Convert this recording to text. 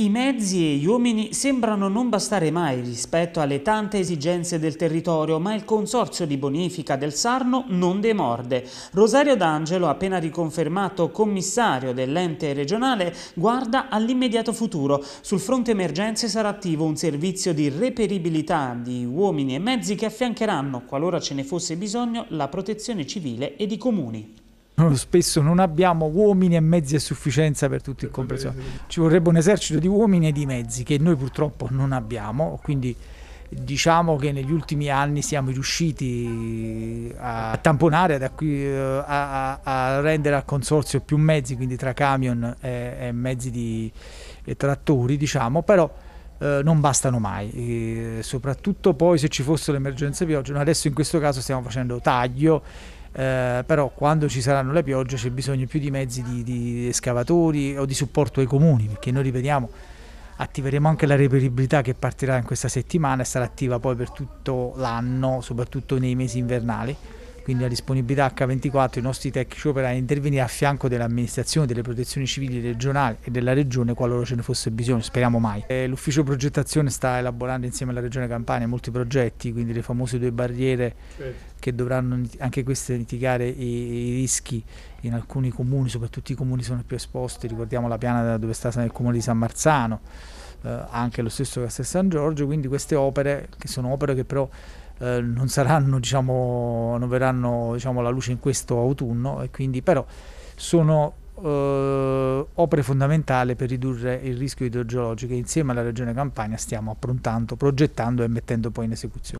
I mezzi e gli uomini sembrano non bastare mai rispetto alle tante esigenze del territorio, ma il Consorzio di Bonifica del Sarno non demorde. Rosario D'Angelo, appena riconfermato commissario dell'ente regionale, guarda all'immediato futuro. Sul fronte emergenze sarà attivo un servizio di reperibilità di uomini e mezzi che affiancheranno, qualora ce ne fosse bisogno, la protezione civile ed i comuni spesso non abbiamo uomini e mezzi a sufficienza per tutto il complesso. Ci vorrebbe un esercito di uomini e di mezzi che noi purtroppo non abbiamo, quindi diciamo che negli ultimi anni siamo riusciti a tamponare, ad acqui- eh, a, a, rendere al consorzio più mezzi, quindi tra camion e, e mezzi di e trattori, diciamo, però eh, non bastano mai, e soprattutto poi se ci fosse l'emergenza pioggia. Adesso in questo caso stiamo facendo taglio eh, però quando ci saranno le piogge c'è bisogno più di mezzi di, di escavatori o di supporto ai comuni, perché noi ripetiamo attiveremo anche la reperibilità che partirà in questa settimana e sarà attiva poi per tutto l'anno, soprattutto nei mesi invernali quindi la disponibilità H24 i nostri tecnici operano a intervenire a fianco dell'amministrazione, delle protezioni civili regionali e della regione qualora ce ne fosse bisogno, speriamo mai. Eh, l'ufficio progettazione sta elaborando insieme alla regione Campania molti progetti, quindi le famose due barriere certo. che dovranno anche queste mitigare i, i rischi in alcuni comuni, soprattutto i comuni sono più esposti, ricordiamo la piana dove sta nel comune di San Marzano, eh, anche lo stesso Castel San Giorgio, quindi queste opere che sono opere che però eh, non saranno, diciamo, non verranno diciamo, alla luce in questo autunno e quindi però sono eh, opere fondamentali per ridurre il rischio idrogeologico che insieme alla Regione Campania stiamo approntando, progettando e mettendo poi in esecuzione.